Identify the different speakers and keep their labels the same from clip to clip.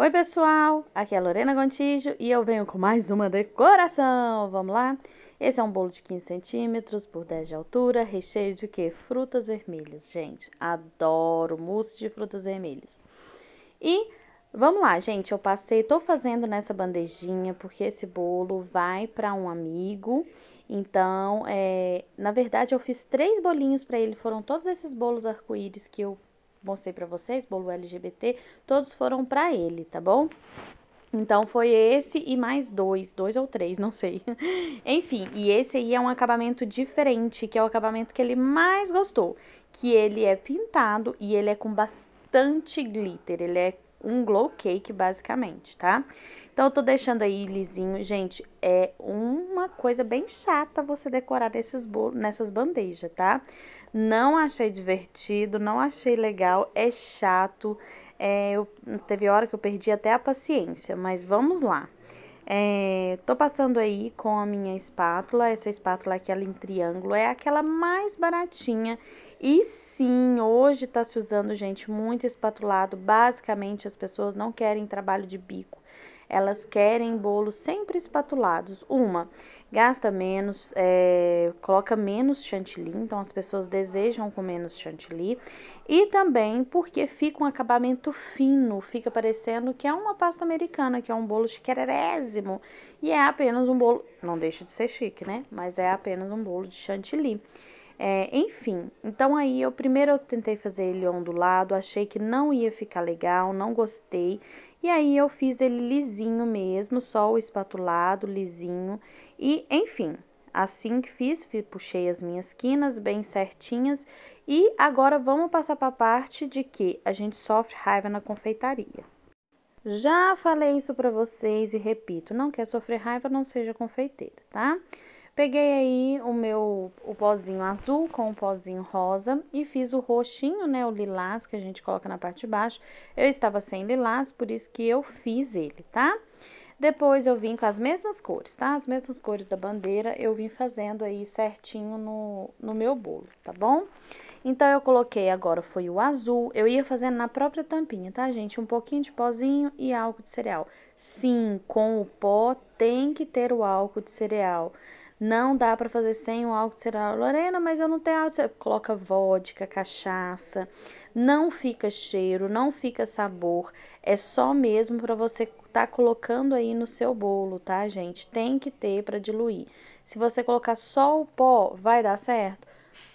Speaker 1: Oi, pessoal! Aqui é a Lorena Gontijo e eu venho com mais uma decoração! Vamos lá? Esse é um bolo de 15 centímetros por 10 de altura, recheio de quê? Frutas vermelhas. Gente, adoro mousse de frutas vermelhas. E vamos lá, gente, eu passei, tô fazendo nessa bandejinha porque esse bolo vai para um amigo. Então, é, na verdade, eu fiz três bolinhos para ele, foram todos esses bolos arco-íris que eu mostrei para vocês, bolo LGBT, todos foram para ele, tá bom? Então, foi esse e mais dois, dois ou três, não sei. Enfim, e esse aí é um acabamento diferente, que é o acabamento que ele mais gostou. Que ele é pintado e ele é com bastante glitter, ele é um glow cake, basicamente, tá? Então, eu tô deixando aí lisinho. Gente, é uma coisa bem chata você decorar esses bolos, nessas bandejas, tá? Não achei divertido, não achei legal, é chato. É, eu, teve hora que eu perdi até a paciência, mas vamos lá. É, tô passando aí com a minha espátula, essa espátula aquela em triângulo, é aquela mais baratinha. E sim, hoje tá se usando, gente, muito espatulado. Basicamente, as pessoas não querem trabalho de bico. Elas querem bolos sempre espatulados. Uma, gasta menos, é, coloca menos chantilly, então as pessoas desejam com menos chantilly. E também porque fica um acabamento fino, fica parecendo que é uma pasta americana, que é um bolo chiquerérésimo. E é apenas um bolo, não deixa de ser chique, né? Mas é apenas um bolo de chantilly. É, enfim, então aí eu primeiro eu tentei fazer ele ondulado, achei que não ia ficar legal, não gostei. E aí eu fiz ele lisinho mesmo, só o espatulado, lisinho. E enfim, assim que fiz, puxei as minhas quinas bem certinhas. E agora vamos passar para a parte de que a gente sofre raiva na confeitaria. Já falei isso para vocês e repito, não quer sofrer raiva, não seja confeiteira, tá? Peguei aí o meu o pozinho azul com o pozinho rosa e fiz o roxinho, né, o lilás que a gente coloca na parte de baixo. Eu estava sem lilás, por isso que eu fiz ele, tá? Depois eu vim com as mesmas cores, tá? As mesmas cores da bandeira, eu vim fazendo aí certinho no, no meu bolo, tá bom? Então, eu coloquei agora foi o azul, eu ia fazendo na própria tampinha, tá, gente? Um pouquinho de pozinho e álcool de cereal. Sim, com o pó tem que ter o álcool de cereal, não dá para fazer sem o álcool de cereal. Lorena, mas eu não tenho álcool de cereal. Coloca vodka, cachaça. Não fica cheiro, não fica sabor. É só mesmo para você tá colocando aí no seu bolo, tá, gente? Tem que ter para diluir. Se você colocar só o pó, vai dar certo?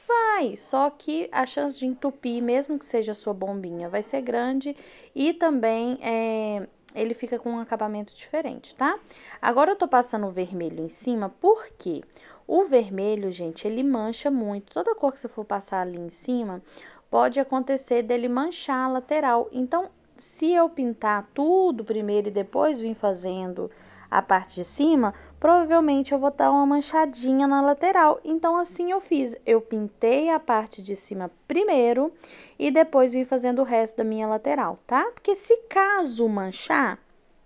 Speaker 1: Vai, só que a chance de entupir, mesmo que seja a sua bombinha, vai ser grande. E também é, ele fica com um acabamento diferente, tá? Agora eu tô passando o vermelho em cima, por quê? O vermelho, gente, ele mancha muito. Toda cor que você for passar ali em cima, pode acontecer dele manchar a lateral. Então, se eu pintar tudo primeiro e depois vir fazendo a parte de cima, provavelmente eu vou dar uma manchadinha na lateral. Então, assim eu fiz. Eu pintei a parte de cima primeiro e depois vim fazendo o resto da minha lateral, tá? Porque se caso manchar,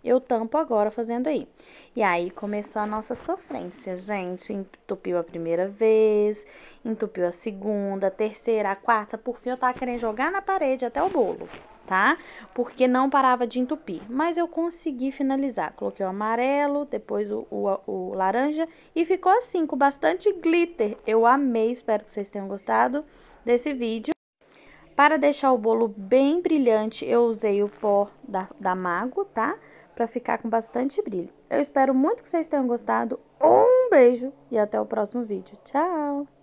Speaker 1: eu tampo agora fazendo aí. E aí começou a nossa sofrência, gente. Entupiu a primeira vez, entupiu a segunda, a terceira, a quarta. Por fim, eu tava querendo jogar na parede até o bolo tá? Porque não parava de entupir. Mas eu consegui finalizar. Coloquei o amarelo, depois o, o, o laranja e ficou assim, com bastante glitter. Eu amei, espero que vocês tenham gostado desse vídeo. Para deixar o bolo bem brilhante, eu usei o pó da, da Mago, tá? Pra ficar com bastante brilho. Eu espero muito que vocês tenham gostado. Um beijo e até o próximo vídeo. Tchau!